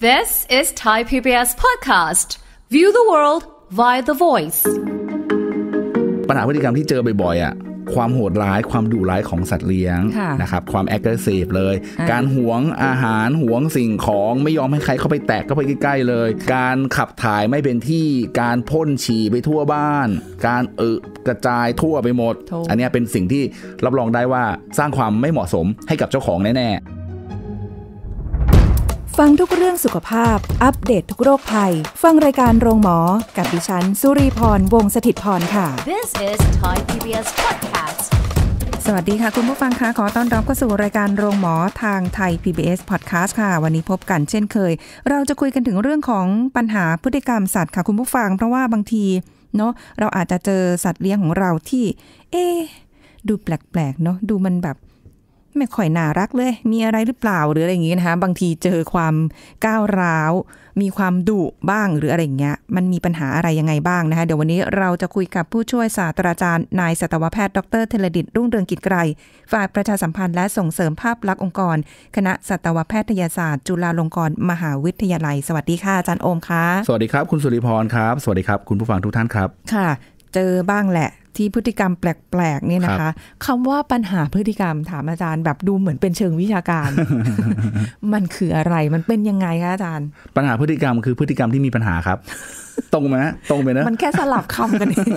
This is Thai PBS podcast. View the world via the voice. ปัญหาพฤติกรรมที่เจอบ่อยๆอ่ะความโหดร้าย ความดุร้ายของสัตว์เลี้ยงค่ะนะครับ ความ aggressive เลย การหวงอาหาร หวงสิ่งของไม่ยอมให้ใครเข้าไปแตะ เข้าไปใกล้ๆเลย การขับถ่ายไม่เป็นที่การพ่นฉี่ไปทั่วบ้าน การเอะกระจายทั่วไปหมด อันนี้เป็นสิ่งที่รับรองได้ว่าสร้างความไม่เหมาะสมให้กับเจ้าของแน่ๆฟังทุกเรื่องสุขภาพ อัปเดตททุกโรคภัย ฟังรายการโรงหมอ กับดิฉัน สุรีพร วงศิตพรค่ะ This is Thai PBS Podcast สวัสดีค่ะคุณผู้ฟังคะ ขอต้อนรับเข้าสู่รายการโรงหมอทางไทย PBS Podcast ค่ะ วันนี้พบกันเช่นเคย เราจะคุยกันถึงเรื่องของปัญหาพฤติกรรมสัตว์ค่ะ คุณผู้ฟัง เพราะว่าบางทีเนาะ เราอาจจะเจอสัตว์เลี้ยงของเราที่ เอ๊ดูแปลกๆ เนาะ ดูมันแบบไม่ค่อยน่ารักเลย มีอะไรหรือเปล่า หรืออะไรอย่างงี้นะคะบางทีเจอความก้าวร้าว มีความดุบ้างหรืออะไรอย่างเงี้ย มันมีปัญหาอะไรยังไงบ้างนะคะเดี๋ยววันนี้เราจะคุยกับผู้ช่วยศาสตราจารย์นายสัตวแพทย์ ดรเทเลดิตรุ่งเรืองกิจไกร ฝ่ายประชาสัมพันธ์และส่งเสริมภาพลักษณ์องค์กร คณะสัตวแพทยศาสตร์จุฬาลงกรณ์มหาวิทยาลัย สวัสดีค่ะ อาจารย์โอมค่ะ สวัสดีครับ คุณสุริพรครับ สวัสดีครับ คุณผู้ฟังทุกท่านครับ ค่ะ เจอบ้างแหละที่พฤติกรรมแปลกๆเนี่ยนะคะคคำว่าปัญหาพฤติกรรม ถามอาจารย์แบบดูเหมือนเป็นเชิงวิชาการ มันคืออะไรมันเป็นยังไงคะอาจารย์ปัญหาพฤติกรรมคือพฤติกรรมที่มีปัญหาครับ ตรงไหมตรงไปนะมันแค่สลับคำกันเอง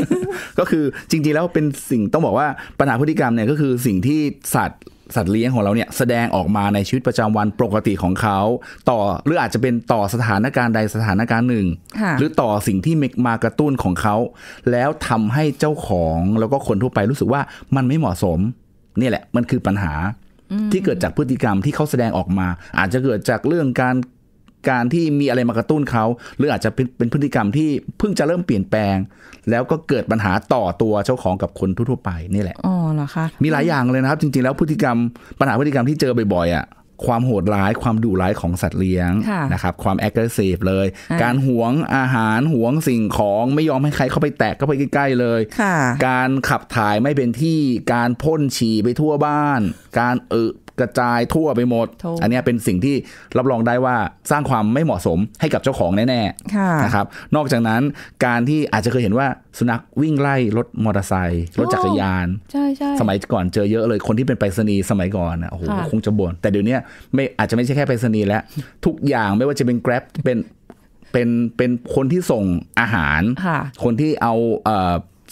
ก็คือจริงๆแล้วเป็นสิ่งต้องบอกว่า ปัญหาพฤติกรรมเนี่ยก็คือสิ่งที่สัตว์สัตว์เลี้ยงของเราเนี่ย แสดงออกมาในชีวิตประจำวันปกติของเขา ต่อหรืออาจจะเป็นต่อสถานการณ์ใดสถานการณ์หนึ่ง หรือต่อสิ่งที่มากระตุ้นของเขา แล้วทำให้เจ้าของแล้วก็คนทั่วไปรู้สึกว่ามันไม่เหมาะสม นี่แหละมันคือปัญหาที่เกิดจากพฤติกรรมที่เขาแสดงออกมา อาจจะเกิดจากเรื่องการการที่มีอะไรมากระตุ้นเขาหรืออาจจะเป็นพฤติกรรมที่เพิ่งจะเริ่มเปลี่ยนแปลง แล้วก็เกิดปัญหาต่อตัวเจ้าของกับคนทั่วไปนี่แหละอ๋อเหรอคะมีหลายอย่างเลยนะครับ จริงๆแล้วพฤติกรรม ปัญหาพฤติกรรมที่เจอบ่อยๆอ่ะความโหดร้ายความดุร้ายของสัตว์เลี้ยงนะครับความแอคทีฟเลย การหวงอาหารหวงสิ่งของไม่ยอมให้ใครเข้าไปแตะเข้าไปใกล้ๆเลยการขับถ่ายไม่เป็นที่การพ่นฉี่ไปทั่วบ้าน การเออกระจายทั่วไปหมด อันนี้เป็นสิ่งที่รับรองได้ว่าสร้างความไม่เหมาะสมให้กับเจ้าของแน่ๆนะครับ นอกจากนั้นการที่อาจจะเคยเห็นว่าสุนัขวิ่งไล่รถมอเตอร์ไซค์รถจักรยานใช่ใสมัยก่อนเจอเยอะเลย คนที่เป็นไปรษณีย์สมัยก่อนอ่ะโอ้โหคงจะบ่นแต่เดี๋ยวนี้ไม่อาจจะไม่ใช่แค่ไปรษณีย์แล้ว ทุกอย่างไม่ว่าจะเป็น Grab เป็นเป็นเป็นคนที่ส่งอาหาร คนที่เอาเ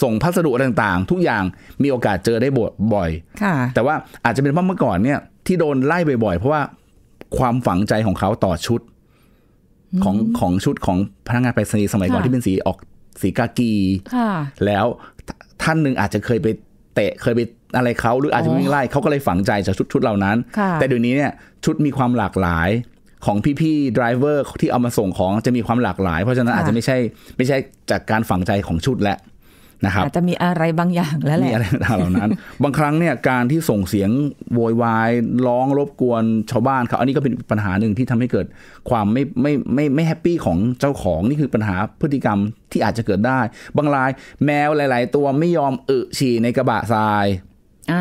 ส่งพัสดุต่างๆ ทุกอย่างมีโอกาสเจอได้บ่อยแต่ว่าอาจจะเป็นเพราะเมื่อก่อนเนี่ยที่โดนไล่บ่อยๆเพราะว่าความฝังใจของเขาต่อชุด ของของชุดของพนักงานไปรษณีย์สมัยก่อนที่เป็นสีออกสีกากีแล้วท่านหนึ่งอาจจะเคยไปเตะเคยไปอะไรเขาหรืออาจจะวิ่งไล่เขาก็เลยฝังใจจากชุดชุดเหล่านั้น แต่เดี๋ยวนี้เนี่ยชุดมีความหลากหลายของพี่ๆดรเวอร์ที่เอามาส่งของจะมีความหลากหลายเพราะฉะนั้นอาจจะไม่ใช่ ไม่ใช่จากการฝังใจของชุดแหละนะครับอาจจะมีอะไรบางอย่างแล้วแหละมีอะไรต่างเหล่านั้น บางครั้งเนี่ยการที่ส่งเสียงโวยวาย ร้องรบกวนชาวบ้านเขาอันนี้ก็เป็นปัญหาหนึ่งที่ทำให้เกิดความไม่ไม่ไม่ไม่แฮปปี้ของเจ้าของนี่คือปัญหาพฤติกรรมที่อาจจะเกิดได้ บางรายแมวหลาย ๆ ตัวไม่ยอมอึฉี่ในกระบะทราย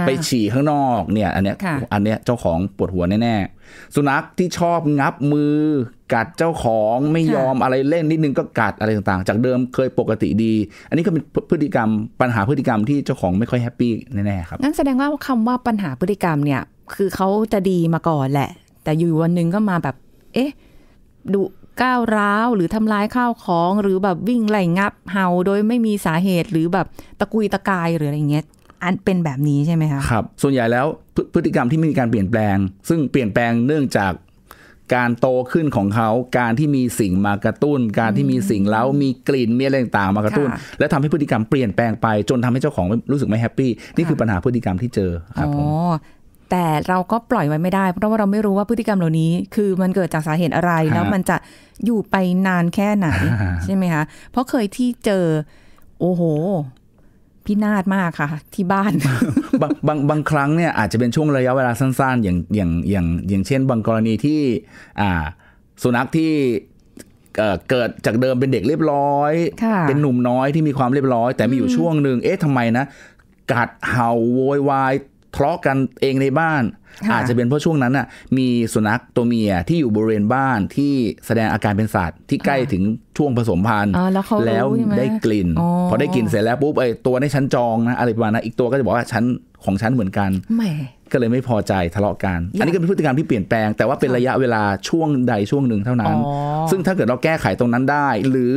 ไปฉี่ข้างนอกเนี่ย อันเนี้ยอันเนี้ยเจ้าของปวดหัวแน่ๆ สุนัขที่ชอบงับมือกัด เจ้าของไม่ยอมอะไรเล่นนิดนึงก็กัดอะไรต่างๆ จากเดิมเคยปกติดี อันนี้ก็เป็นพฤติกรรม ปัญหาพฤติกรรมที่เจ้าของไม่ค่อยแฮปปี้แน่ๆครับงั้นแสดงว่าคำว่าปัญหาพฤติกรรมเนี่ยคือเขาจะดีมาก่อนแหละ แต่อยู่วันนึงก็มาแบบเอ๊ะดุก้าวร้าวหรือทำร้ายข้าวของ หรือแบบวิ่งไล่งับเห่าโดยไม่มีสาเหตุ หรือแบบตะกุยตะกายหรืออะไรเงี้ยอันเป็นแบบนี้ใช่ไหมคะครับส่วนใหญ่แล้วพฤติกรรมที่ไม่มีการเปลี่ยนแปลง ซึ่งเปลี่ยนแปลงเนื่องจากการโตขึ้นของเขาการที่มีสิ่งมากระตุ้น การที่มีสิ่งแล้วมีกลิ่นมีอะไรต่างมากระตุ้น และทำให้พฤติกรรมเปลี่ยนแปลงไปจนทำให้เจ้าของรู้สึกไม่แฮปปี้นี่คือปัญหาพฤติกรรมที่เจอครับผมแต่เราก็ปล่อยไว้ไม่ได้เพราะว่าเราไม่รู้ว่าพฤติกรรมเหล่านี้ คือมันเกิดจากสาเหตุอะไร แล้วมันจะอยู่ไปนานแค่ไหน ใช่ไหมคะเพราะเคยที่เจอ โอ้โหพินาศมากค่ะ ที่บ้านบางบางบางครั้งเนี่ย อาจจะเป็นช่วงระยะเวลาสั้นๆ อย่างอย่างอย่างอย่างเช่นบางกรณีที่อ่าสุนัขที่เกิดจากเดิมเป็นเด็กเรียบร้อยเป็นหนุ่มน้อยที่มีความเรียบร้อย แต่มีอยู่ช่วงหนึ่งเอ๊ะทำไมนะ กัดเห่าโวยวายทะเลาะกันเองในบ้านอาจจะเป็นเพราะช่วงนั้นน่ะมีสุนัขตัวเมียที่อยู่บริเวณบ้านที่แสดงอาการเป็นสัตว์ที่ใกล้ถึงช่วงผสมพันธุ์แล้วได้กลิ่นพอได้กลิ่นเสร็จแล้ว ปุ๊บไอ้ตัวในชั้นจองนะ อะไรประมาณนั้นอีกตัวก็จะบอกว่าชั้นของชั้นเหมือนกันก็เลยไม่พอใจทะเลาะกัน อันนี้ก็เป็นพฤติกรรมที่เปลี่ยนแปลง แต่ว่าเป็นระยะเวลาช่วงใดช่วงหนึ่งเท่านั้น ซึ่งถ้าเกิดเราแก้ไขตรงนั้นได้ หรือ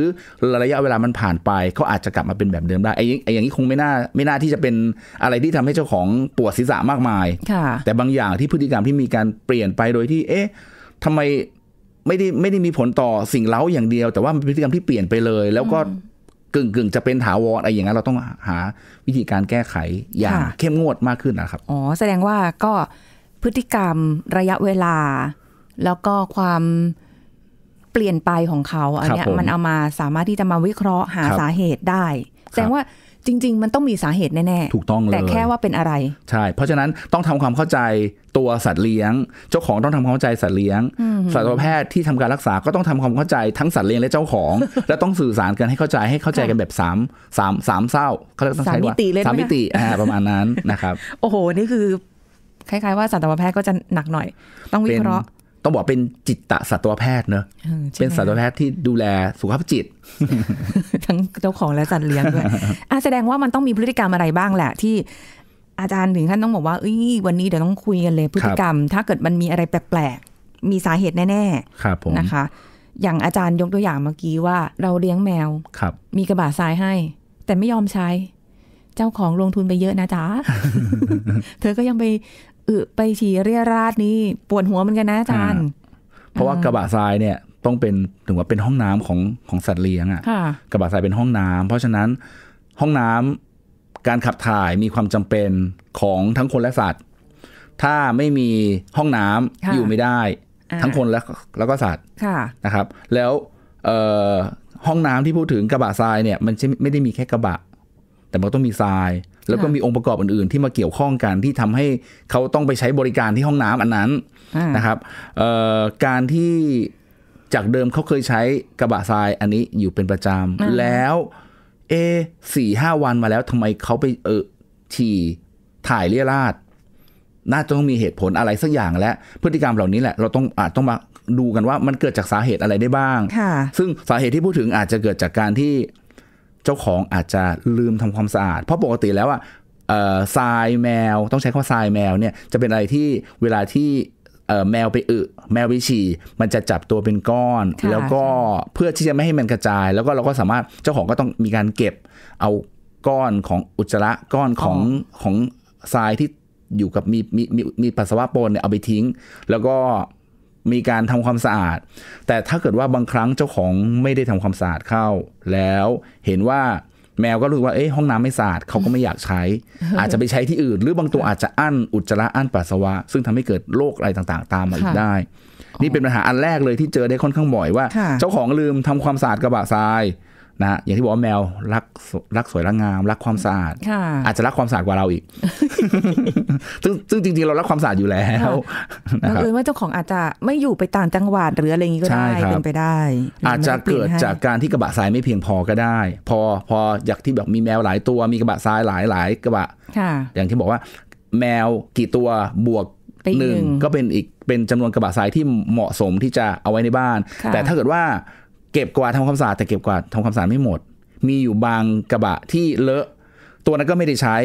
ระยะเวลามันผ่านไป เขาอาจจะกลับมาเป็นแบบเดิมได้ ไอ้อย่างนี้คงไม่น่าไม่น่าที่จะเป็นอะไรที่ทำให้เจ้าของปวดศีรษะมากมายแต่บางอย่างที่พฤติกรรมที่มีการเปลี่ยนไปโดยที่ เอ๊ะทำไมไม่ได้ไม่ได้มีผลต่อสิ่งเล้าอย่างเดียว แต่ว่าพฤติกรรมที่เปลี่ยนไปเลยแล้วก็กึ่งกึ่งจะเป็นถาวรอะไรอย่างนั้นเราต้องหา วิธีการแก้ไขอย่างเข้มงวดมากขึ้นนะครับ อ๋อแสดงว่าก็พฤติกรรมระยะเวลา แล้วก็ความเปลี่ยนไปของเขาอันนี้มันเอามาสามารถที่จะมาวิเคราะห์หาสาเหตุได้ แสดงว่าจริง ๆมันต้องมีสาเหตุแน่ๆถูกต้องเลยแต่แค่ว่าเป็นอะไร ใช่ เพราะฉะนั้นต้องทำความเข้าใจตัวสัตว์เลี้ยง เจ้าของต้องทำความเข้าใจสัตว์เลี้ยง สัตวแพทย์ที่ทำการรักษาก็ต้องทำความเข้าใจทั้งสัตว์เลี้ยงและเจ้าของ แล้วต้องสื่อสารกันให้เข้าใจให้เข้าใจกันแบบสามสามสามเศร้าเขาเรียกสามมิติเลยสามมิติอ่าประมาณนั้นนะครับโอ้โหนี่คือคล้าย ๆ ว่าสัตวแพทย์ก็จะหนักหน่อย ต้องวิเคราะห์ต้องบอกเป็นจิตตสัตวแพทย์เนอะเป็นสัตวแพทย์ที่ดูแลสุขภาพจิต ทั้งเจ้าของและสัตว์เลี้ยงด้วยอ่ะแสดงว่ามันต้องมีพฤติกรรมอะไรบ้างแหละ ที่ อาจารย์ถึงขั้นต้องบอกว่าเอ้ยวันนี้เดี๋ยวต้องคุยกันเลย พฤติกรรม ถ้าเกิดมันมีอะไรแปลกๆมีสาเหตุแน่ๆนะคะ อย่างอาจารย์ยกตัวอย่างเมื่อกี้ว่า เราเลี้ยงแมวครับมีกระบะทรายให้ แต่ไม่ยอมใช้ เจ้าของลงทุนไปเยอะนะจ๊ะเธอก็ยังไปอึไปฉี่เรียราดนี่ปวดหัวเหมือนกันนะอาจารย์ เพราะว่ากระบะทรายเนี่ยต้องเป็นถึงว่าเป็นห้องน้ำของของสัตว์เลี้ยงอ่ะกระบะทรายเป็นห้องน้ำ เพราะฉะนั้นห้องน้ำการขับถ่ายมีความจำเป็นของทั้งคนและสัตว์ ถ้าไม่มีห้องน้ำอยู่ไม่ได้ทั้งคนและแล้วก็สัตว์นะครับ แล้วห้องน้ำที่พูดถึงกระบะทรายเนี่ยมันไม่ได้มีแค่กระบะ แต่มันต้องมีทรายแล้วก็มีองค์ประกอบอื่นๆ ที่มาเกี่ยวข้องกันที่ทำให้เขาต้องไปใช้บริการที่ห้องน้ำอันนั้นนะครับการที่จากเดิมเขาเคยใช้กระบะทรายอันนี้อยู่เป็นประจำแล้ว เอสี่ห้าวันมาแล้วทำไมเขาไปเออฉี่ถ่ายเลียราดน่าจะต้องมีเหตุผลอะไรสักอย่างและ พฤติกรรมเหล่านี้แหละเราต้องอาจต้องมาดูกันว่า มันเกิดจากสาเหตุอะไรได้บ้างซึ่งสาเหตุที่พูดถึงอาจจะเกิดจากการที่จ้าของอาจจะลืมทำความสะอาด เพราะปกติแล้วอ่ะทรายแมวต้องใช้คำว่าทรายแมวเนี่ยจะเป็นอะไรที่เวลาที่แมวไปอึ แมวไปฉี่ มันจะจับตัวเป็นก้อนแล้วก็เพื่อที่จะไม่ให้มันกระจาย แล้วก็เราก็สามารถเจ้าของก็ต้องมีการเก็บเอาก้อนของอุจจาระก้อนของของทรายที่อยู่กับมีมีมีมีปัสสาวะปนเนี่ยเอาไปทิ้ง แล้วก็มีการทำความสะอาดแต่ถ้าเกิดว่าบางครั้งเจ้าของไม่ได้ทำความสะอาดเข้า แล้วเห็นว่าแมวก็รู้ว่าเอ๊ะห้องน้ำไม่สะอาดเขาก็ไม่อยากใช้ อาจจะไปใช้ที่อื่น หรือบางตัวอาจจะอั้นอุจจาระอั้นปัสสาวะซึ่งทำให้เกิดโรคอะไรต่างๆ ตามมาอีกได้ นี่เป็นปัญหาอันแรกเลยที่เจอได้ค่อนข้างบ่อยว่า เจ้าของลืมทำความสะอาดกระบะทรายนะ อย่างที่บอกว่าแมวรักรักสวยรักงามรักความสะอาด อาจจะรักความสะอาดกว่าเราอีก ซึ่งซึ่งจริงๆเรารักความสะอาดอยู่แล้วนะครับคอว่าเจ้าของอาจจะไม่อยู่ไปต่างจังหวัดหรืออะไรอย่างนี้ก็ได้ เป็นไปได้ อาจจะเกิดจากการที่กระบะทรายไม่เพียงพอก็ได้ พอพออยากที่แบบมีแมวหลายตัวมีกระบะทรายหลายหลายกระบะอย่างที่บอกว่า แมวกี่ตัวบวกหนึ่งก็เป็นอีกเป็นจำนวนกระบะทรายที่เหมาะสมที่จะเอาไว้ในบ้าน แต่ถ้าเกิดว่าเก็บกวาดทำความสะอาดแต่เก็บกวาดทำความสะอาดไม่หมด มีอยู่บางกระบะที่เลอะตัวนั้นก็ไม่ได้ใช้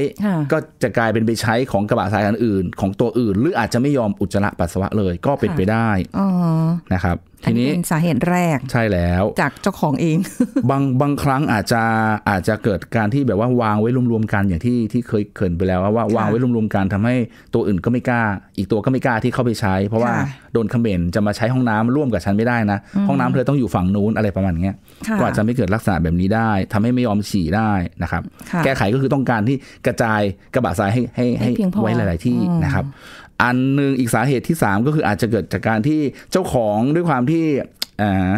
ก็จะกลายเป็นไปใช้ของกระบะสายอันอื่นของตัวอื่น หรืออาจจะไม่ยอมอุจจาระปัสสาวะเลย ก็เป็นไปได้นะครับทีนี้นสาเหตุแรกใช่แล้วจากเจ้าของเองบางบางครั้งอาจจะอาจจะเกิดการที่แบบว่าวางไว้รวมๆกันอย่างที่ที่เคยเกินไปแล้ว ว่าวางไว้รวมๆกันทำให้ตัวอื่นก็ไม่กล้าอีกตัวก็ไม่กล้าที่เข้าไปใช้ เพราะว่าโดนคมเมนจะมาใช้ห้องน้ำร่วมกับฉันไม่ได้นะ ห้องน้ำเธอต้องอยู่ฝั่งนู้นอะไรประมาณนี้ก็อาจจะไม่เกิดลักษณะแบบนี้ได้ ทำให้ไม่ยอมฉี่ได้นะครับแก้ไขก็คือต้องการที่กระจายกระบะทรายให้ให้ให้ไว้หลาย ๆ ที่นะครับอันหนึ่งอีกสาเหตุที่3ก็คืออาจจะเกิดจากการที่เจ้าของด้วยความที่อ่า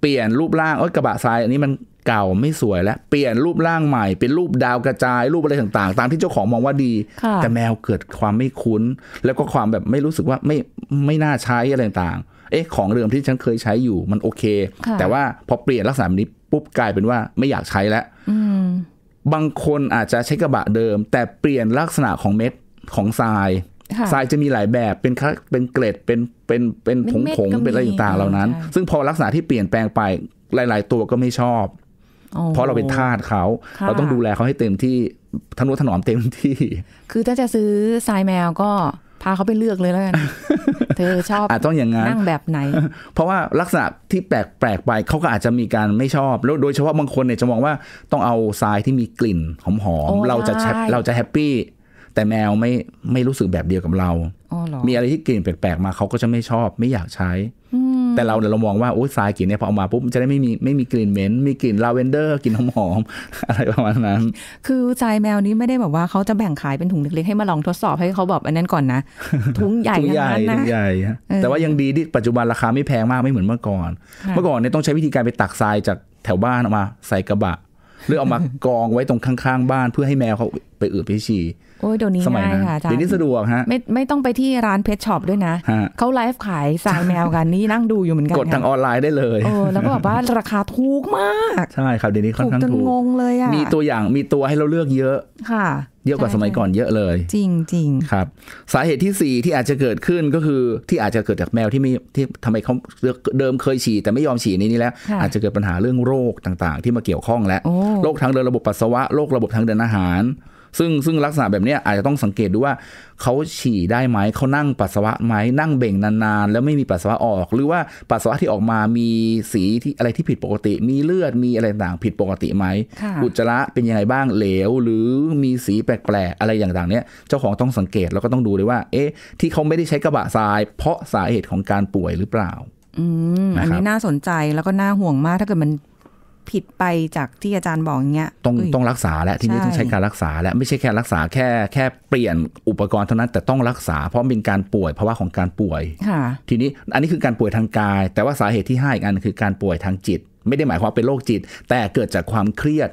เปลี่ยนรูปร่างกระบะทราย อันนี้มันเก่าไม่สวยแล้วเปลี่ยนรูปร่างใหม่ เป็นรูปดาวกระจายรูปอะไรต่าง ๆ ตามที่เจ้าของมองว่าดีแต่แมวเกิดความไม่คุ้น แล้วก็ความแบบไม่รู้สึกว่าไม่ไม่น่าใช้อะไรต่าง ๆ เอ๊ะของเดิมที่ฉันเคยใช้อยู่มันโอเค แต่ว่าพอเปลี่ยนลักษณะนี้ปุ๊บกลายเป็นว่าไม่อยากใช้แล้วบางคนอาจจะใช้กระบะเดิม แต่เปลี่ยนลักษณะของเม็ดของทรายทรายจะมีหลายแบบเป็นเป็นเกล็ดเป็นเป็นเป็นผงผงเป็นอะไรต่างเหล่านั้น ซึ่งพอลักษณะที่เปลี่ยนแปลงไปหลาย ๆ ตัวก็ไม่ชอบ เพราะเราเป็นทาสเขา เราต้องดูแลเขาให้เต็มที่ทนุถนอมเต็มที่ คือถ้าจะซื้อทรายแมวก็พาเขาไปเลือกเลยแล้วกันเธอชอบอต้องอย่างงั้นนั่งแบบไหนเพราะว่าลักษณะที่แปลกแปลกไปเขาก็อาจจะมีการไม่ชอบ แล้วโดยเฉพาะบางคนเนี่ยจะมองว่าต้องเอาทรายที่มีกลิ่นหอมๆเราจะเราจะแฮปปี้แต่แมวไม่ไม่รู้สึกแบบเดียวกับเรา มีอะไรที่กลิ่นแปลกๆ มาเขาก็จะไม่ชอบไม่อยากใช้ แต่เราเรามองว่าโอ้ยทรายกลิ่นเนี่ยพอเอามาปุ๊บจะได้ไม่มี ไม่มีกลิ่นเหม็นมีกลิ่นลาเวนเดอร์กลิ่นหอมๆอะไรประมาณนั้น คือใจายแมวนี้ไม่ได้แบบว่าเขาจะแบ่งขายเป็นถุงเล็กๆ ให้มาลองทดสอบให้เขาบอกอันนั้นก่อนนะถุงใหญ่ถุงใหญ่ถุงใหญ่แต่ว่ายังดีที่ปัจจุบันราคาไม่แพงมากไม่เหมือนเมื่อก่อน เมื่อก่อนเนี่ยต้องใช้วิธีการไปตักทรายจากแถวบ้านออกมาใส่กระบะ หรือเอามากองไว้ตรงข้าง ๆ บ้าน เพื่อให้แมวเขาไปอืดไปฉี่โอ้ยเดี๋ยวนี้ส่ัยค่ะเดี๋ยวนี้สะดวกฮะไม่ไม่ต้องไปที่ร้านเพชรช็อปด้วยนะ เขาไลฟ์ขายสายแมวกันนี่นั่งดูอยู่เหมือนกันกดทางออนไลน์ได้เลยโอ้แล้วก็แบบว่า ราคาถูกมาก ใช่ครับเดี๋ยวนี้ค่อนข้างถูกจนงงเลยอ่ะมีตัวอย่างมีตัวให้เราเลือกเยอะค่ะ เยอะกว่าสมัยก่อนเยอะเลย จริงจริงครับ สาเหตุที่4ที่อาจจะเกิดขึ้นก็คือที่อาจจะเกิดจากแมวที่ไม่ที่ทำไมเขาเดิมเคยฉี่แต่ไม่ยอมฉี่นี้นี่แล้วอาจจะเกิดปัญหาเรื่องโรคต่างๆ ที่มาเกี่ยวข้องแล้วโรคทางเดินระบบปัสสาวะโรคระบบทางเดินอาหารซึ่งซึ่งลักษณะแบบนี้อาจจะต้องสังเกตดูว่า เขาฉี่ได้ไหมเขานั่งปัสสาวะไหมนั่งเบ่งนานๆ แล้วไม่มีปัสสาวะออก หรือว่าปัสสาวะที่ออกมามีสีที่อะไรที่ผิดปกติ มีเลือดมีอะไรต่างผิดปกติไหมอุจจาระเป็นยังไงบ้างเหลว หรือมีสีแปลกๆอะไรอย่างต่างเนี้ยเจ้าของต้องสังเกตแล้วก็ต้องดูเลยว่า เอ๊ะที่เขาไม่ได้ใช้กระบะทรายเพราะสาเหตุของการป่วยหรือเปล่าอันนี้น่าสนใจแล้วก็น่าห่วงมากถ้าเกิดมันผิดไปจากที่อาจารย์บอกอย่างเงี้ย ต้องต้องรักษาและ ทีนี้ต้องใช้การรักษา และ ไม่ใช่แค่รักษาแค่แค่เปลี่ยนอุปกรณ์เท่านั้นแต่ต้องรักษาเพราะเป็นการป่วยภาวะของการป่วย ทีนี้อันนี้คือการป่วยทางกาย แต่ว่าสาเหตุที่ห้าอีกอันคือการป่วยทางจิต ไม่ได้หมายความเป็นโรคจิต แต่เกิดจากความเครียด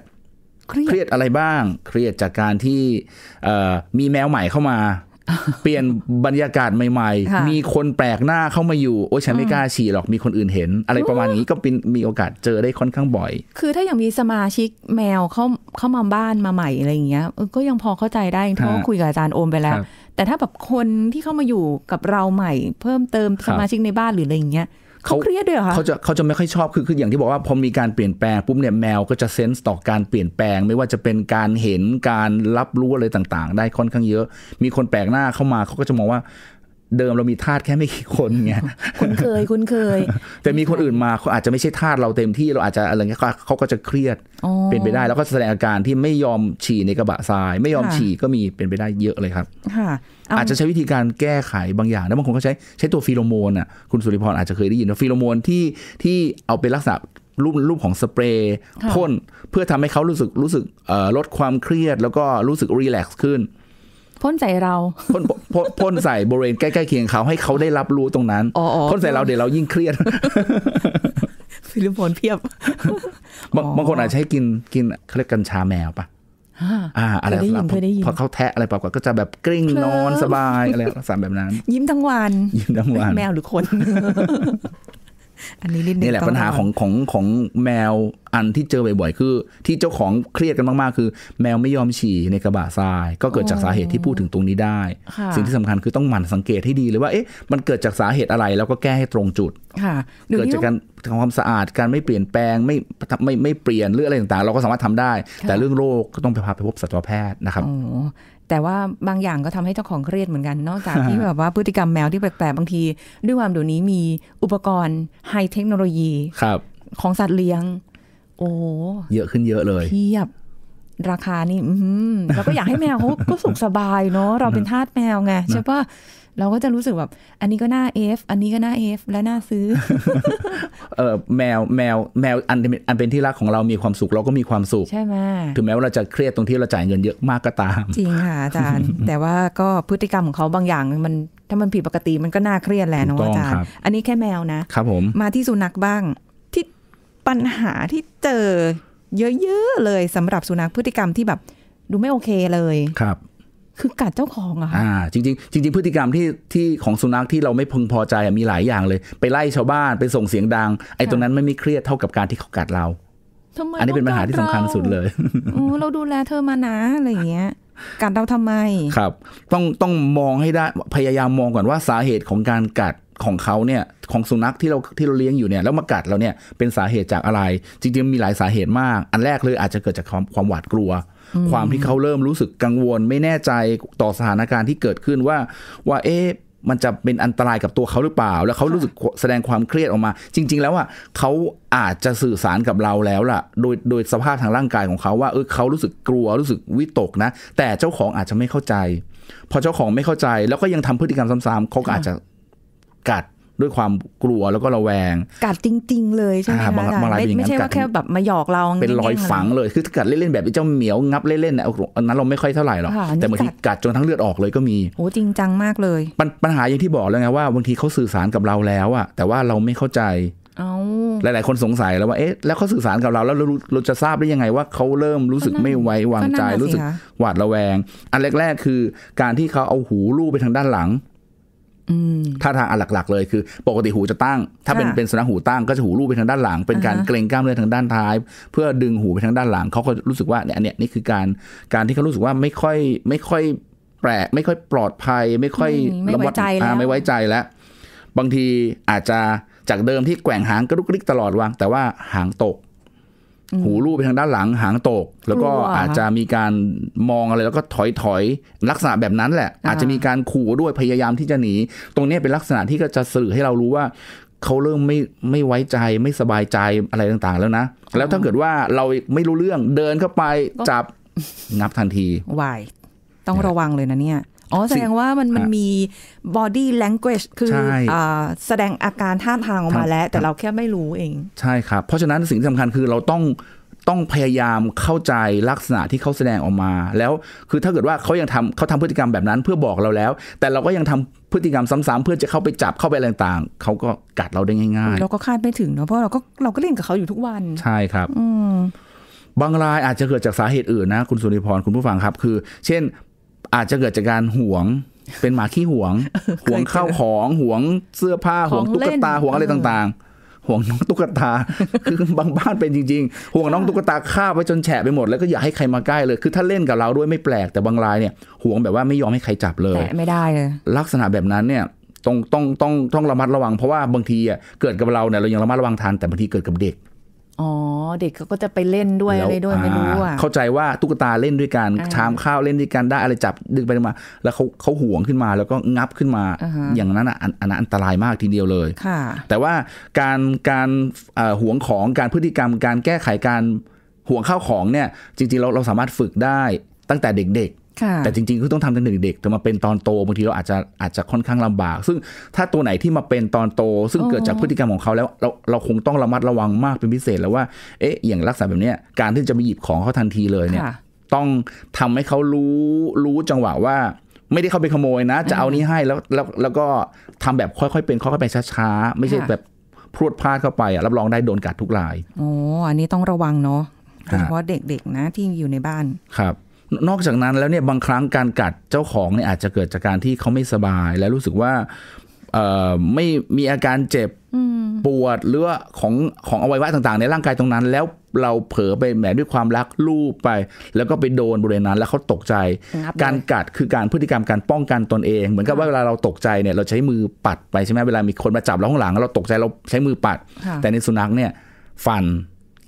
เครียดอะไรบ้าง เครียดจากการที่มีแมวใหม่เข้ามาเปลี่ยนบรรยากาศใหม่ ๆ มีคนแปลกหน้าเข้ามาอยู่ โอ้ฉันไม่กล้าฉี่หรอก มีคนอื่นเห็น อะไรประมาณนี้ก็ป็นมีโอกาสเจอได้ค่อนข้างบ่อย คือถ้าอย่างมีสมาชิกแมวเข้าเข้ามาบ้านมาใหม่อะไรอย่างเงี้ย ก็ยังพอเข้าใจได้เพราะคุยกับอาจารย์โอมไปแล้ว แต่ถ้าแบบคนที่เข้ามาอยู่กับเราใหม่ เพิ่มเติมสมาชิกในบ้านหรืออะไรอย่างเงี้ยเขาเครียดด้วยเหรอคะเขาจะเขาจะไม่ค่อยชอบคือคืออย่างที่บอกว่าพอมีการเปลี่ยนแปลงปุ๊บเนี่ยแมวก็จะเซนส์ต่อการเปลี่ยนแปลงไม่ว่าจะเป็นการเห็นการรับรู้อะไรต่างๆได้ค่อนข้างเยอะ มีคนแปลกหน้าเข้ามาเขาก็จะมองว่าเดิมเรามีทาสแค่ไม่กี่คนไงคุณเคยคุณเคย แต่มีคนอื่นมาเขาอาจจะไม่ใช่ทาสเราเต็มที่เราอาจจะอะไรเงี้ยเขาก็จะเครียดเป็นไปได้ แล้วก็แสดงอาการที่ไม่ยอมฉี่ในกระบะทรายไม่ยอมฉี่ก็มีเป็นไปได้เยอะเลยครับอาจจะใช้วิธีการแก้ไขบางอย่างแล้วบางคนก็ใช้ใช้ตัวฟีโรโมนอ่ะคุณสุริพรอาจจะเคยได้ยินว่าฟีโรโมนที่ที่เอาไปรักษารูปรูปของสเปรย์พ่นเพื่อทำให้เขารู้สึกรู้สึกลดความเครียด แล้วก็รู้สึกรีแลกซ์ขึ้นพ่นใส่เราพ่นพ่นใส่บริเวณใกล้ ๆเคียงเขาให้เขาได้รับรู้ตรงนั้นพ่นใส่เรา เดี๋ยวเรายิ่งเครียด ฟิลิปินเพียบ บางคนอาจจะให้กินกินเขาเรียกกัญชาแมวปะอ่าอะไรแบบพอเขาแทะอะไรปะก็จะแบบกริ้งนอนสบาย อะไรสักแบบนั้น ยิ้มทั้งวัน ยิ้มทั้งวันแมวหรือคนอันนี้นนี่แหละปัญหาของของของแมวอันที่เจอบ่อย ๆ คือ ที่เจ้าของเครียดกันมากๆ คือ แมวไม่ยอมฉี่ในกระบะทราย ก็เกิดจากสาเหตุที่พูดถึงตรงนี้ได้สิ่งที่สำคัญคือต้องหมั่นสังเกตให้ดีเลยว่าเอ๊ะมันเกิดจากสาเหตุอะไรแล้วก็แก้ให้ตรงจุดเกิดจากการทำความสะอาดการไม่เปลี่ยนแปลง ไม่ไม่ไม่เปลี่ยนหรืออะไรต่างๆ เราก็สามารถทำได้ แต่เรื่องโรคก็ต้องไปพาไปพบสัตวแพทย์นะครับแต่ว่าบางอย่างก็ทำให้เจ้าของเครียดเหมือนกัน นอกจากที่แบบว่าพฤติกรรมแมวที่แปลกๆ บางทีด้วยความเดี๋ยวนี้มีอุปกรณ์ไฮเทคโนโลยีครับ ของสัตว์เลี้ยง โอ้เยอะขึ้นเยอะเลยเทียบราคานี่เราก็อยากให้แมวเขาก็สุข สบายเนาะเราเป็นทาสแมวไงใช่ปะเราก็จะรู้สึกแบบอันนี้ก็น่าเอฟ อันนี้ก็น่าเอฟ และน่าซื้อเออแมว แมว แมวอันอันเป็นที่รักของเรามีความสุขเราก็มีความสุขใช่ไหมถึงแม้ว่าเราจะเครียดตรงที่เราจ่ายเงินเยอะมากก็ตามจริงค่ะอาจารย์แต่ว่าก็พฤติกรรมของเขาบางอย่างมันถ้ามันผิดปกติมันก็น่าเครียดแหละนะอาจารย์อันนี้แค่แมวนะครับผมมาที่สุนัขบ้างที่ปัญหาที่เจอเยอะๆเลยสำหรับสุนัขพฤติกรรมที่แบบดูไม่โอเคเลย ครับ คือกัดเจ้าของอะอ่าจริงจริงจริงพฤติกรรมที่ที่ของสุนัขที่เราไม่พึงพอใจมีหลายอย่างเลย ไปไล่ชาวบ้านไปส่งเสียงดัง ไอ้ตรงนั้นไม่มีเครียดเท่ากับการที่เขากัดเราทำไมอันนี้เป็นปัญหาที่สำคัญสุดเลยโอ้เราดูแลเธอมานะอะไรอย่างเงี้ยกัดเราทำไม ครับต้องต้องมองให้ได้พยายามมองก่อนว่าสาเหตุของการกัดของเขาเนี่ยของสุนัขที่เราที่เราเลี้ยงอยู่เนี่ยแล้วมากัดเราเนี่ยเป็นสาเหตุจากอะไร จริงๆมีหลายสาเหตุมาก อันแรกเลยอาจจะเกิดจากความความหวาดกลัว ความที่เขาเริ่มรู้สึกกังวล ไม่แน่ใจต่อสถานการณ์ที่เกิดขึ้นว่า ว่าเอ๊ะมันจะเป็นอันตรายกับตัวเขาหรือเปล่า แล้วเขารู้สึกแสดงความเครียดออกมา จริง ๆ แล้วอ่ะเขาอาจจะสื่อสารกับเราแล้วล่ะโดยโดยสภาพทางร่างกายของเขาว่าเออเขารู้สึกกลัวรู้สึกวิตกนะ แต่เจ้าของอาจจะไม่เข้าใจ พอเจ้าของไม่เข้าใจแล้วก็ยังทำพฤติกรรมซ้ำๆเขาอาจจะกัดด้วยความกลัวแล้วก็ระแวง กัดจริง ๆเลยใช่ไหมคะบางรายเป็นอย่างนั้นไม่ใช่ว่าแค่แบบมาหยอกเราเป็นรอยฝังเลยคือกัดเล่นๆแบบเจ้าเหมียวงับเล่นๆเนี่ยอันนั้นเราไม่ค่อยเท่าไหร่หรอกแต่บางทีกัดจนทั้งเลือดออกเลยก็มีโอ้จริงจังมากเลยปัญหาอย่างที่บอกแล้วไงว่าบางทีเขาสื่อสารกับเราแล้วอะแต่ว่าเราไม่เข้าใจหลายๆคนสงสัยแล้วว่าเอ๊ะแล้วเขาสื่อสารกับเราแล้วเราจะทราบได้ยังไงว่าเขาเริ่มรู้สึกไม่ไว้วางใจรู้สึกหวาดระแวง อันแรกๆคือ การที่เขาเอาหูลูบไปทางด้านหลังท่าทางอันหลักๆเลยคือ ปกติหูจะตั้ง ถ้าเป็นเป็นสนัหูตั้งก็จะหูรูปไปทางด้านหลัง เป็นการเกรงกล้ามเนื้อทางด้านท้าย เพื่อดึงหูไปทางด้านหลังเขาก็รู้สึกว่าเนี่ยอันเนี้ยนี่คือการการที่เขารู้สึกว่าไม่ค่อยไม่ค่อย แปลกไม่ค่อยปลอดภัย ไม่ค่อยระวัดไม่ไว้ใจแล้วบางทีอาจจะจากเดิมที่แกว่งหางกระลุกกริกตลอดวาง แต่ว่าหางตกหูรูปไปทางด้านหลังหางตก แล้วก็อาจจะมีการมองอะไรแล้วก็ถอยถอยลักษณะแบบนั้นแหละ อาจจะมีการขู่ด้วยพยายามที่จะหนีตรงนี้เป็นลักษณะที่ก็จะสื่อให้เรารู้ว่าเขาเริ่มไม่ไม่ไว้ใจไม่สบายใจอะไรต่างๆแล้วนะแล้วถ้าเกิดว่าเราไม่รู้เรื่องเดินเข้าไปจับ งับทันทีวายต้องระวังเลยนะเนี่ยอ๋อแสดงว่ามันมันมี body language คืออแสดงอาการท่าทางออกมาแล้ว แต่เราแค่ไม่รู้เอง ใช่ครับ เพราะฉะนั้นสิ่งสำคัญคือเราต้องต้องพยายามเข้าใจลักษณะที่เขาแสดงออกมา แล้วคือถ้าเกิดว่าเขายังทำเขาทำพฤติกรรมแบบนั้นเพื่อบอกเราแล้ว แต่เราก็ยังทำพฤติกรรมซ้ำๆเพื่อจะเข้าไปจับเข้าไปอะไรต่างๆ เขาก็กัดเราได้ง่ายๆ เราก็คาดไม่ถึงเนาะเพราะเราก็เราก็เล่นกับเขาอยู่ทุกวันใช่ครับอืบางรายอาจจะเกิดจากสาเหตุอื่นนะ คุณสุริพรคุณผู้ฟังครับ คือ เช่นอาจจะเกิดจากการห่วงเป็นหมาขี้ห่วงห่วงข้าวของห่วงเสื้อผ้าห่วงตุ๊กตาห่วงอะไรต่างๆ ห่วงน้องตุ๊กตา คือบางบ้านเป็นจริงๆ ห่วงน้องตุ๊กตาฆ่าไปจนแฉะไปหมดแล้วก็อย่าให้ใครมาใกล้เลย คือถ้าเล่นกับเราด้วยไม่แปลกแต่บางรายเนี่ยห่วงแบบว่าไม่ยอมให้ใครจับเลยไม่ได้เลยลักษณะแบบนั้นเนี่ยต้องต้องต้องต้องระมัดระวัง เพราะว่าบางทีอ่ะเกิดกับเราเนี่ยเรายังระมัดระวังทันแต่บางทีเกิดกับเด็กอ๋อเด็กเขาก็จะไปเล่นด้วยอะไรด้วยไม่รู้อ่ะเข้าใจว่าตุ๊กตาเล่นด้วยกันชามข้าวเล่นด้วยกันได้อะไรจับดึงไปมา แล้วเขาเขาห่วงขึ้นมาแล้วก็งับขึ้นมา อย่างนั้นอ่ะอันนั้นอันตรายมากทีเดียวเลยค่ะ แต่ว่าการการห่วงของการพฤติกรรม การแก้ไขการห่วงข้าวของเนี่ยจริงๆเราเราสามารถฝึกได้ตั้งแต่เด็ก ๆแต่จริง ๆ คือต้องทำตั้งแต่เด็กแต่มาเป็นตอนโตบางทีเราอาจจะอาจจะค่อนข้างลำบาก ซึ่งถ้าตัวไหนที่มาเป็นตอนโต ซึ่งเกิดจากพฤติกรรมของเขาแล้ว เราเราคงต้องระมัดระวังมากเป็นพิเศษแล้วว่าเอ๊ะ อย่างรักษาแบบเนี้ยการที่จะไปหยิบของเขาทันทีเลยเนี่ย ต้องทำให้เขารู้รู้จังหวะว่า ไม่ได้เข้าไปขโมยนะ จะเอานี้ให้แล้วแล้วแล้วก็ทำแบบค่อยๆเป็นค่อยๆไปช้าๆไม่ใช่แบบพรวดพลาดเข้าไปอ่ะรับรองได้โดนกัดทุกรายอ๋ออันนี้ต้องระวังเนาะโดยเฉพาะเด็กๆ นะที่อยู่ในบ้านครับนอกจากนั้นแล้วเนี่ยบางครั้งการกัดเจ้าของเนี่ยอาจจะเกิดจากการที่เขาไม่สบายและรู้สึกว่าไม่มีอาการเจ็บปวดหรือว่าของของอวัยวะต่างๆ ในร่างกายตรงนั้น แล้วเราเผลอไปแหมด้วยความรักลูบไป แล้วก็ไปโดนบริเวณนั้น แล้วเขาตกใจ การกัดคือการพฤติกรรมการป้องกันตนเองเหมือนกับว่าเวลาเราตกใจเนี่ยเราใช้มือปัดไปใช่ไหมเวลามีคนมาจับเราข้างหลังเราตกใจเราใช้มือปัด แต่ในสุนัขเนี่ยฟัน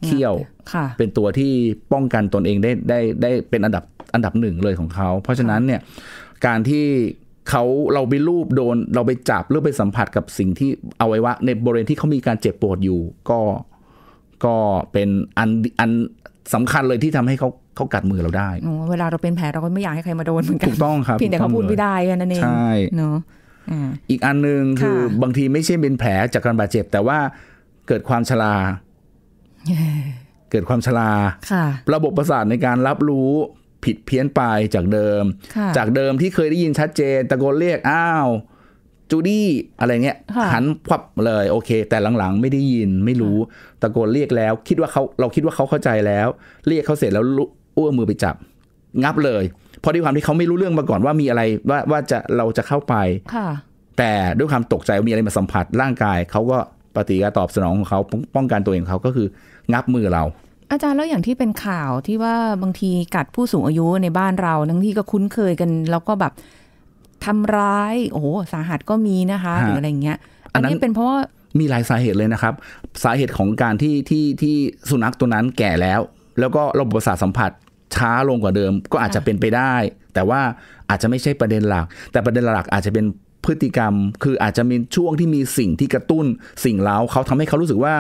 เขี้ยวเป็นตัวที่ป้องกันตนเองได้ได้ได้เป็นอันดับอันดับหนึ่งเลยของเขา เพราะฉะนั้นเนี่ยการที่เขาเราไปรูปโดนเราไปจับหรือไปสัมผัสกับสิ่งที่เอาไว้ว่าในบริเวณที่เขามีการเจ็บปวดอยู่ ก็ก็เป็นอันอันสำคัญเลยที่ทำให้เขาเขากัดมือเราได้เวลาเราเป็นแผลเราก็ไม่อยากให้ใครมาโดนเหมือนกันถูกต้องครับเพียงแต่เขาพูดไม่ได้นั่นเองใช่เนาะอีกอันหนึ่งคือบางทีไม่ใช่เป็นแผลจากการบาดเจ็บ แต่ว่าเกิดความชราเกิดความชราระบบประสาทในการรับรู้ผิดเพี้ยนไปจากเดิม จากเดิมที่เคยได้ยินชัดเจนตะโกนเรียกอ้าวจูดี้อะไรเงี้ยหันควับเลย โอเค แต่หลังๆไม่ได้ยินไม่รู้ตะโกนเรียกแล้ว คิดว่าเขาเราคิดว่าเขาเข้าใจแล้ว เรียกเขาเสร็จแล้วอ้วมือไปจับงับเลย เพราะด้วยความที่เขาไม่รู้เรื่องมาก่อนว่ามีอะไรว่าว่าจะเราจะเข้าไป แต่ด้วยความตกใจมีอะไรมาสัมผัสร่างกายเขาก็ปฏิกิริยาตอบสนองของเขาป้องกันตัวเองเขาก็คืองับมือเรา อาจารย์แล้วอย่างที่เป็นข่าวที่ว่าบางทีกัดผู้สูงอายุในบ้านเราทั้งที่ก็คุ้นเคยกัน แล้วก็แบบทำร้าย โอ้โหสาหัสก็มีนะคะหรืออะไรเงี้ย อันนี้เป็นเพราะว่ามีหลายสาเหตุเลยนะครับ สาเหตุของการที่ที่ที่สุนัขตัวนั้นแก่แล้ว แล้วก็ระบบประสาทสัมผัสช้าลงกว่าเดิม ก็อาจจะเป็นไปได้ แต่ว่าอาจจะไม่ใช่ประเด็นหลัก แต่ประเด็นหลักอาจจะเป็นพฤติกรรม คืออาจจะมีช่วงที่มีสิ่งที่กระตุ้นสิ่งเล้าเขาทำให้เขารู้สึกว่า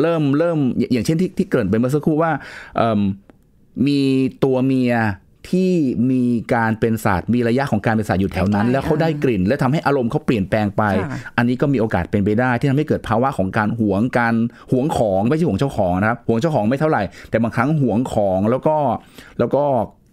เริ่มเริ่มอย่างเช่นที่ที่เกิดไปเมื่อสักครู่ว่ามีตัวเมียที่มีการเป็นศาสตร์มีระยะของการเป็นศาสตร์อยู่แถวนั้น แล้วเขาได้กลิ่น และทำให้อารมณ์เขาเปลี่ยนแปลงไป อันนี้ก็มีโอกาสเป็นไปได้ ที่ทำให้เกิดภาวะของการหวงการหวงของไม่ใช่หวงเจ้าของนะครับ หวงเจ้าของไม่เท่าไหร่แต่บางครั้งหวงของแล้วก็แล้วก็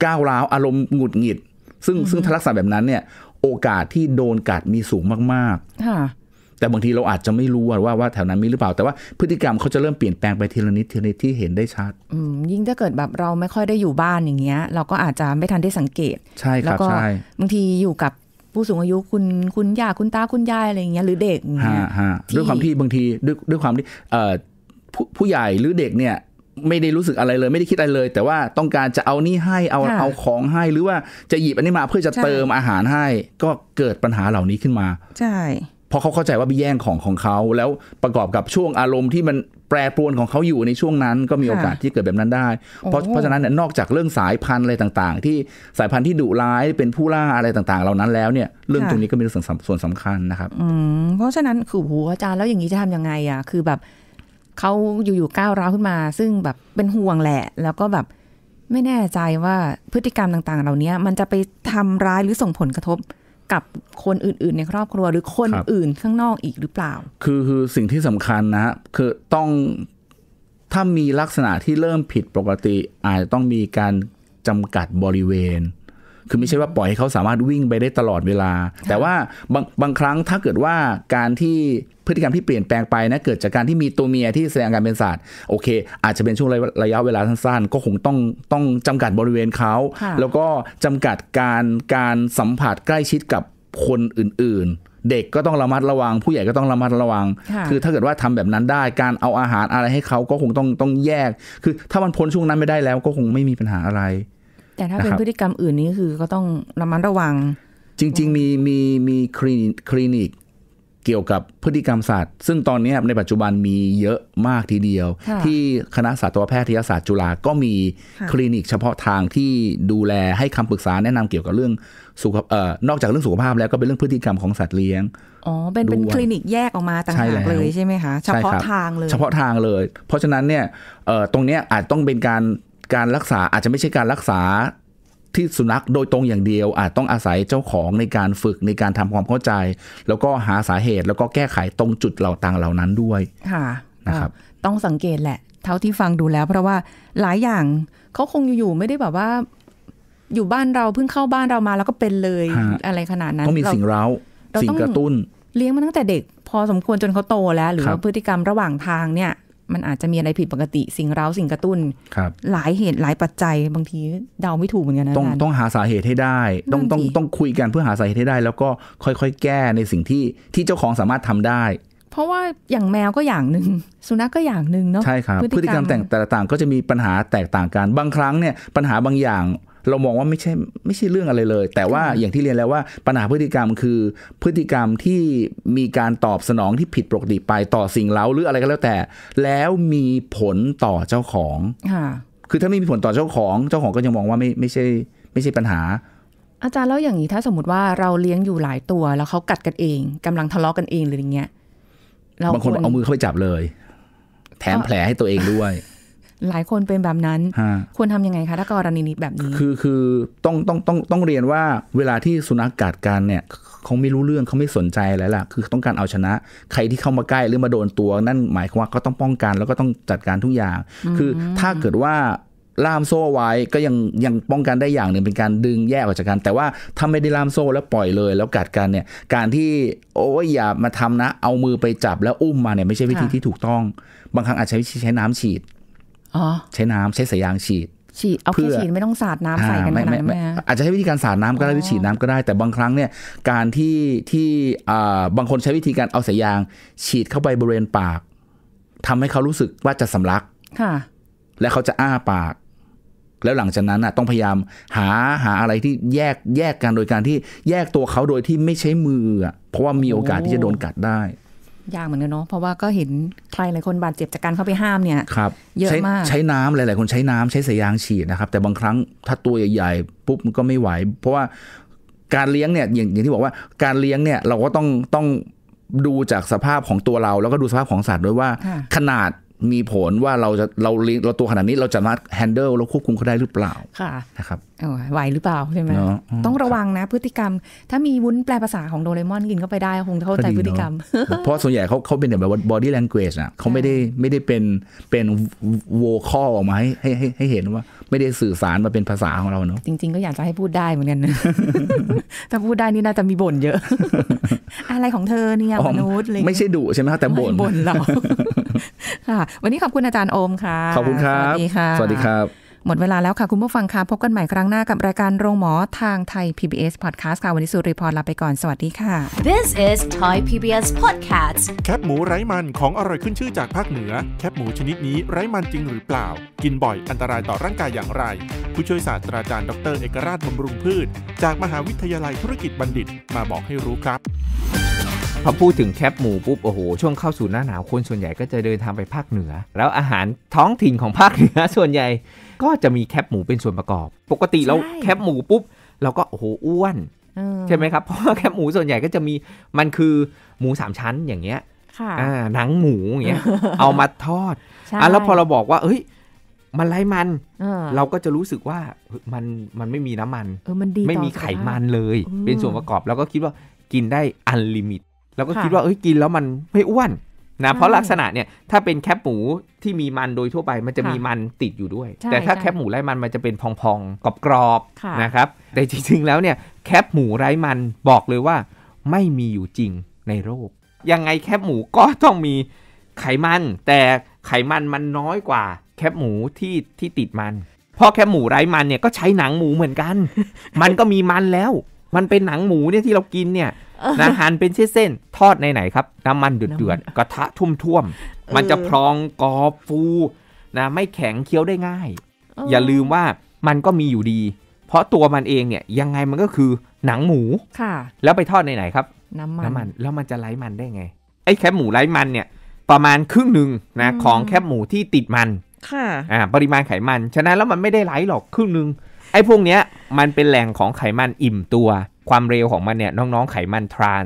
ก้าวร้าวอารมณ์หงุดหงิด ซึ่งซึ่งทักษะแบบนั้นเนี่ย โอกาสที่โดนกัดมีสูงมากๆแต่บางทีเราอาจจะไม่รู้ว่าว่าแถวนั้นมีหรือเปล่าแต่ว่าพฤติกรรมเขาจะเริ่มเปลี่ยนแปลงไปทีละนิดทีละนิดที่เห็นได้ชัดยิ่งถ้าเกิดแบบเราไม่ค่อยได้อยู่บ้านอย่างเงี้ย เราก็อาจจะไม่ทันได้สังเกต ใช่ครับ ใช่บางทีอยู่กับผู้สูงอายุคุณคุณ ย่าคุณตาคุณยายอะไรอย่างเงี้ย หรือเด็กเนี่ยด้วยความที่บางที ด้วยด้วยความที่ผู้ผู้ใหญ่หรือเด็กเนี่ย ไม่ได้รู้สึกอะไรเลยไม่ได้คิดอะไรเลย แต่ว่าต้องการจะเอานี่ให้เอาเอาของให้ หรือว่าจะหยิบอันนี้มาเพื่อจะเติมอาหารให้ ก็เกิดปัญหาเหล่านี้ขึ้นมา ใช่พราะเขาเข้าใจว่าไปแย่งของของเขาแล้วประกอบกับช่วงอารมณ์ที่มันแปรปรวนของเขาอยู่ในช่วงนั้น ก็มีโอกาสที่เกิดแบบนั้นได้เพราะเพราะฉะนั้นเนี่ยนอกจากเรื่องสายพันธุ์อะไรต่าง ๆ ที่สายพันธุ์ที่ดุร้ายเป็นผู้ล่าอะไรต่างๆ เหล่านั้นแล้วเนี่ย เรื่องตรงนี้ก็มีส่วนสำคัญนะครับเพราะฉะนั้นคือหัวอาจารย์แล้วอย่างนี้จะทํำยังไงอ่ะ คือแบบเขาอยู่ๆก้าวร้าวขึ้นมา ซึ่งแบบเป็นห่วงแหละ แล้วก็แบบไม่แน่ใจว่าพฤติกรรมต่างๆ เหล่านี้มันจะไปทำร้ายหรือส่งผลกระทบกับคนอื่นๆ ในครอบครัวหรือคนคอื่นข้างนอกอีกหรือเปล่า คือคือสิ่งที่สำคัญนะคือต้องถ้ามีลักษณะที่เริ่มผิดปกติ อาจจะต้องมีการจำกัดบริเวณคือไม่ใช่ว่าปล่อยให้เขาสามารถวิ่งไปได้ตลอดเวลา แต่ว่าบางบางครั้งถ้าเกิดว่าการที่พฤติกรรมที่เปลี่ยนแปลงไปนะเกิดจากการที่มีตัวเมียที่แสดงการเป็นสัตว์โอเค อาจจะเป็นช่วงระยะเวลาสั้นๆก็คงต้องต้องจำกัดบริเวณเขา แล้วก็จำกัดการการสัมผัสใกล้ชิดกับคนอื่นๆ เด็กก็ต้องระมัดระวัง ผู้ใหญ่ก็ต้องระมัดระวัง คือถ้าเกิดว่าทำแบบนั้นได้การเอาอาหารอะไรให้เขาก็คงต้องต้องแยก คือถ้ามันพ้นช่วงนั้นไม่ได้แล้ว ก็คงไม่มีปัญหาอะไรแต่ถ้าเป็นพฤติกรรมอื่นนี้คือก็ต้องระมัดระวัง จริงๆ มีมีมีคลินิกคลินิกเกี่ยวกับพฤติกรรมศาสตร์ซึ่งตอนนี้ในปัจจุบันมีเยอะมากทีเดียว ที่คณะสัตวแพทยศาสตร์จุฬาก็มีคลินิก เฉพาะทางที่ดูแลให้คำปรึกษาแนะนำเกี่ยวกับเรื่องสุขเอ่อนอกจากเรื่องสุขภาพแล้วก็เป็นเรื่องพฤติกรรมของสัตว์เลี้ยงอ๋อเป็นเป็นคลินิกแยกออกมาต่างหากเลยใช่ไหมคะเฉพาะทางเลยเฉพาะทางเลย เพราะฉะนั้นเนี่ยตรงเนี้ยอาจต้องเป็นการการรักษาอาจจะไม่ใช่การรักษาที่สุนัขโดยตรงอย่างเดียว อาจต้องอาศัยเจ้าของในการฝึกในการทำความเข้าใจ แล้วก็หาสาเหตุ แล้วก็แก้ไขตรงจุดเหล่าต่างเหล่านั้นด้วย ค่ะ นะครับ ต้องสังเกตแหละ เท่าที่ฟังดูแล้ว เพราะว่าหลายอย่างเขาคงอยู่ๆไม่ได้แบบว่า อยู่บ้านเราเพิ่งเข้าบ้านเรามา แล้วก็เป็นเลยอะไรขนาดนั้น ต้องมีสิ่งเร้า สิ่งกระตุ้น เลี้ยงมาตั้งแต่เด็ก พอสมควรจนเขาโตแล้ว หรือว่าพฤติกรรมระหว่างทางเนี่ยมันอาจจะมีอะไรผิดปกติสิ่งเร้าสิ่งกระตุ้นครับหลายเหตุหลายปัจจัยบางทีเดาไม่ถูกเหมือนกันนะต้องต้องหาสาเหตุให้ได้ ต้องต้องต้องคุยกันเพื่อหาสาเหตุให้ได้ แล้วก็ค่อยๆ แก้ในสิ่งที่ที่เจ้าของสามารถทำได้ เพราะว่าอย่างแมวก็อย่างหนึ่ง สุนัขกก็อย่างหนึ่งเนาะใช่ครับพฤติกรรมแต่แต่ละต่างก็จะมีปัญหาแตกต่างกัน บางครั้งเนี่ยปัญหาบางอย่างเรามองว่าไม่ใช่ไม่ใช่เรื่องอะไรเลย แต่ว่าอย่างที่เรียนแล้วว่าปัญหาพฤติกรรมคือพฤติกรรมที่มีการตอบสนองที่ผิดปกติไปต่อสิ่งเล้าหรืออะไรก็แล้วแต่ แล้วมีผลต่อเจ้าของค่ะคือถ้าไม่มีผลต่อเจ้าของเจ้าของก็ยังมองว่าไม่ไม่ใช่ ไม่ใช่ปัญหา อาจารย์แล้วอย่างนี้ถ้าสมมติว่าเราเลี้ยงอยู่หลายตัว แล้วเขากัดกันเอง กำลังทะเลาะกกันเองหรืออย่างเงี้ยบางคนเอามือเข้าไปจับเลย แถมแผลให้ตัวเองด้วยหลายคนเป็นแบบนั้น ควรทํำยังไงคะถ้ากรณีนี้แบบนี้ คือ คือต้องต้อง ต้อง ต้องเรียนว่า เวลาที่สุนัขกัดกันเนี่ยเขาไม่รู้เรื่องเขาไม่สนใจแล้วล่ะคือต้องการเอาชนะ ใครที่เข้ามาใกล้หรือมาโดนตัว นั่นหมายความว่าก็ต้องป้องกันแล้วก็ต้องจัดการทุกอย่าง คือถ้าเกิดว่าล่ามโซ่ไว้ก็ยังยังป้องกันได้อย่างหนึ่งเป็นการดึงแยกออกจากกัน แต่ว่าถ้าไม่ได้ล่ามโซ่แล้วปล่อยเลย แล้วกัดกันเนี่ย การที่โอ้ยอย่ามาทำนะ เอามือไปจับ แล้วอุ้มมาเนี่ยไม่ใช่วิธีที่ถูกต้อง บางครั้งอาจใช้ใช้น้ำฉีดใช้น้ำใช้สายยางฉีดฉีดเอาพื่ฉีดไม่ต้องสาดน้ำใส่กันนาดนัไอาจจะใช้วิธีการสาดน้ำก็ได้หรือฉีดน้ำก็ได้ แต่บางครั้งเนี่ย การที่ที่บางคนใช้วิธีการเอาสายยางฉีดเข้าไปบริเวณปาก ทำให้เขารู้สึกว่าจะสำลักค่ะและเขาจะอ้าปาก แล้วหลังจากนั้นอ่ะ ต้องพยายามหาหาอะไรที่แยกแยกกันโดยการที่แยกตัวเขาโดยที่ไม่ใช้มือเพราะว่ามีโอกาสที่จะโดนกัดได้ยากเหมือนกันเนาะเพราะว่าก็เห็นใครหลายคนบาดเจ็บจากการเข้าไปห้ามเนี่ยครับเยอะมากใช้น้ำหลาย ๆ คนใช้น้ำใช้สายยางฉีดนะครับ แต่บางครั้งถ้าตัวใหญ่ ๆ ปุ๊บมันก็ไม่ไหว เพราะว่าการเลี้ยงเนี่ยอย่างที่บอกว่าการเลี้ยงเนี่ย เราก็ต้องต้องดูจากสภาพของตัวเรา แล้วก็ดูสภาพของสัตว์ด้วยว่าขนาดมีผลว่าเราจะเราเราตัวขนาดนี้เราจะมาแฮนเดิลเราควบคุมเขาได้หรือเปล่าค่ะนะครับไหวหรือเปล่าใช่ไหมต้องระวังนะ พฤติกรรม ถ้ามีวุ้นแปลภาษาของโดเรมอนกินเข้าไปได้ คงเข้าใจพฤติกรรม เพราะส่วนใหญ่เขาเขาเป็นแบบบอดี้แลงเกจ่ะเขาไม่ได้ไม่ได้เป็นเป็นโวคอลออกมาให้ให้ให้เห็นว่า ไม่ได้สื่อสารมาเป็นภาษาของเราเนาะจริงๆก็อยากจะให้พูดได้เหมือนกันถ้าพูดได้นี่น่าจะมีบ่นเยอะ อะไรของเธอเนี่ยมนุษย์เลยไม่ใช่ดุใช่ไหมแต่บ่นบ่นเราค่ะวันนี้ขอบคุณอาจารย์โอมค่ะขอบคุณครับสวัสดีครับหมดเวลาแล้วค่ะ คุณผู้ฟังคะพบกันใหม่ครั้งหน้ากับรายการโรงหมอทางไทย PBS Podcast ค่ะ วันนี้สุริพรลาไปก่อน สวัสดีค่ะ This is Thai PBS Podcast แคบหมูไร้มัน ของอร่อยขึ้นชื่อจากภาคเหนือ แคบหมู ชนิดนี้ไร้มันจริงหรือเปล่า กินบ่อยอันตรายต่อร่างกายอย่างไร ผู้ช่วยศาสตราจารย์ดร เอกราชบำรุงพืช จากมหาวิทยาลัยธุรกิจบัณฑิตมาบอกให้รู้ครับพอพูดถึงแคปหมูปุ๊บโอ้โหช่วงเข้าสู่หน้าหนาวคนส่วนใหญ่ก็จะเดินทางไปภาคเหนือ แล้วอาหารท้องถิ่นของภาคเหนือส่วนใหญ่ก็จะมีแคปหมูเป็นส่วนประกอบ ปกติเราแคปหมูปุ๊บ เราก็โอ้โหอ้วนใช่ไหมครับ เพราะแคบหมูส่วนใหญ่ก็จะมีมันคือหมูสามชั้นอย่างเงี้ยหนังหมูอย่างเงี้ย เอามาทอดอ่ะแล้วพอเราบอกว่า เอ้ยมันไรมัน เราก็จะรู้สึกว่ามันมันไม่มีน้ำมันเออมันดีไม่มีไขมันเลย เป็นส่วนประกอบ แล้วก็คิดว่ากินได้อันลิมิต แล้วก็คิดว่าเอ้ยกินแล้วมันไม่อ้วนนะเพราะลักษณะเนี่ยถ้าเป็นแคบหมูที่มีมันโดยทั่วไปมันจะมีมันติดอยู่ด้วย แต่ถ้าแคบหมูไร้มันมันจะเป็นพองๆกรอบๆนะครับ แต่จริงๆแล้วเนี่ยแคบหมูไร้มันบอกเลยว่าไม่มีอยู่จริงในโรคยังไงแคบหมูก็ต้องมีไขมัน แต่ไขมันมันน้อยกว่าแคบหมูที่ที่ติดมัน เพราะแคบหมูไร้มันเนี่ยก็ใช้หนังหมูเหมือนกัน มันก็มีมันแล้ว มันเป็นหนังหมูเนี่ยที่เรากินเนี่ยนะหั่นเป็นเส้นๆทอดในไหนครับน้ำมันเดือดๆกระทะทุ่มๆมันจะพรองกรอบฟูนะไม่แข็งเคี้ยวได้ง่าย อย่าลืมว่ามันก็มีอยู่ดี เพราะตัวมันเองเนี่ยยังไงมันก็คือหนังหมูค่ะ แล้วไปทอดในไหนครับน้ำมันนมนแล้วมันจะไร้มันได้ไง ไอ้แคบหมูไร้มันเนี่ยประมาณครึ่งหนึ่งนะของแคบหมูที่ติดมันค่ะอ่าปริมาณไขมัน ฉะนั้นแล้วมันไม่ได้ไร้หรอกครึ่งหนึ่งไอ้พวกเนี้ยมันเป็นแหล่งของไขมันอิ่มตัวความเร็วของมันเนี่ยน้อง ๆ ไขมันทราน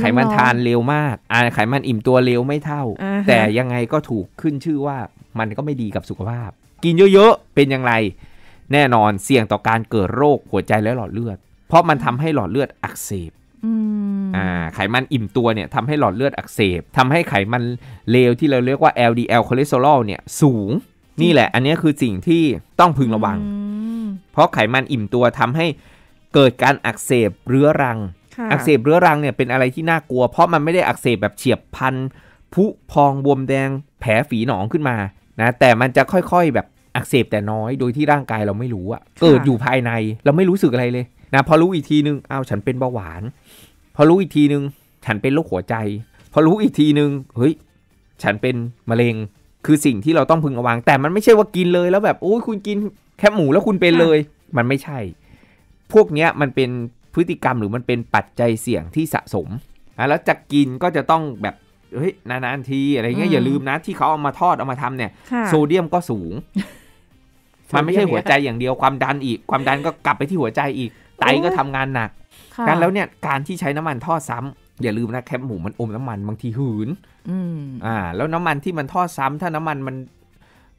ไขมันทานเร็วมาก อ่าไขมันอิ่มตัวเร็วไม่เท่า แต่ยังไงก็ถูกขึ้นชื่อว่ามันก็ไม่ดีกับสุขภาพ กินเยอะๆเป็นอย่างไรแน่นอนเสี่ยงต่อการเกิดโรคหัวใจและหลอดเลือด เพราะมันทำให้หลอดเลือดอักเสบอ่าไขมันอิ่มตัวเนี่ยทำให้หลอดเลือดอักเสบ ทำให้ไขมันเลวที่เราเรียกว่า LDL คอเลสเตอรอลเนี่ยสูง นี่แหละ อันนี้คือสิ่งที่ต้องพึงระวังเพราะไขมันอิ่มตัวทำให้เกิดการอักเสบเรื้อรัง อักเสบเรื้อรังเนี่ยเป็นอะไรที่น่ากลัวเพราะมันไม่ได้อักเสบแบบเฉียบพันธุ์ผุพองบวมแดงแผลฝีหนองขึ้นมา นะ แต่มันจะค่อยๆ แบบอักเสบแต่น้อย โดยที่ร่างกายเราไม่รู้อะเกิดอยู่ภายในเราไม่รู้สึกอะไรเลยนะ พอรู้อีกทีนึงอ้าวฉันเป็นเบาหวาน พอรู้อีกทีนึงฉันเป็นโรคหัวใจ พอรู้อีกทีนึงเฮ้ยฉันเป็นมะเร็งคือสิ่งที่เราต้องพึงระวัง แต่มันไม่ใช่ว่ากินเลย แล้วแบบโอ้ยคุณกินแคบหมูแล้วคุณเป็นเลย มันไม่ใช่พวกนี้มันเป็นพฤติกรรมหรือมันเป็นปัจจัยเสี่ยงที่สะสมะแล้วจะกินก็จะต้องแบบเฮ้ยนานๆทีอะไรเงี้ยอย่าลืมนะที่เขาเอามาทอดเอามาทำเนี่ย โซเดียมก็สูง มันไม่ใช่หัวใจอย่างเดียวความดันอีก ความดันก็กลับไปที่หัวใจอีก ไตก็ทำงานหนักกันแล้วเนี่ยการที่ใช้น้ำมันทอดซ้ำ อย่าลืมนะ แคปหมูมันอมน้ำมันบางทีหืนอ่าแล้วน้ำมันที่มันทอดซ้ำ ถ้าน้ำมันมัน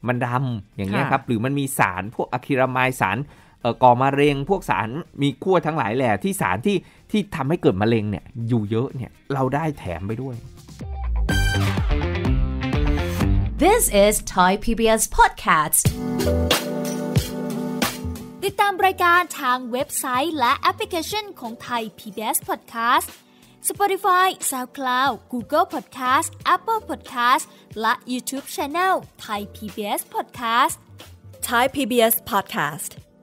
มันดำอย่างเงี้ยครับหรือมันมีสารพวกอะคริลามายสารก่อมะเร็งพวกสารมีขั้วทั้งหลายแหล่ที่สารที่ที่ทำให้เกิดมะเร็งเนี่ยอยู่เยอะเนี่ยเราได้แถมไปด้วย This is Thai PBS Podcast ติดตามรายการทางเว็บไซต์และแอปพลิเคชันของ Thai PBS Podcast Spotify SoundCloud Google Podcast Apple Podcast และ YouTube Channel Thai PBS Podcast Thai PBS Podcast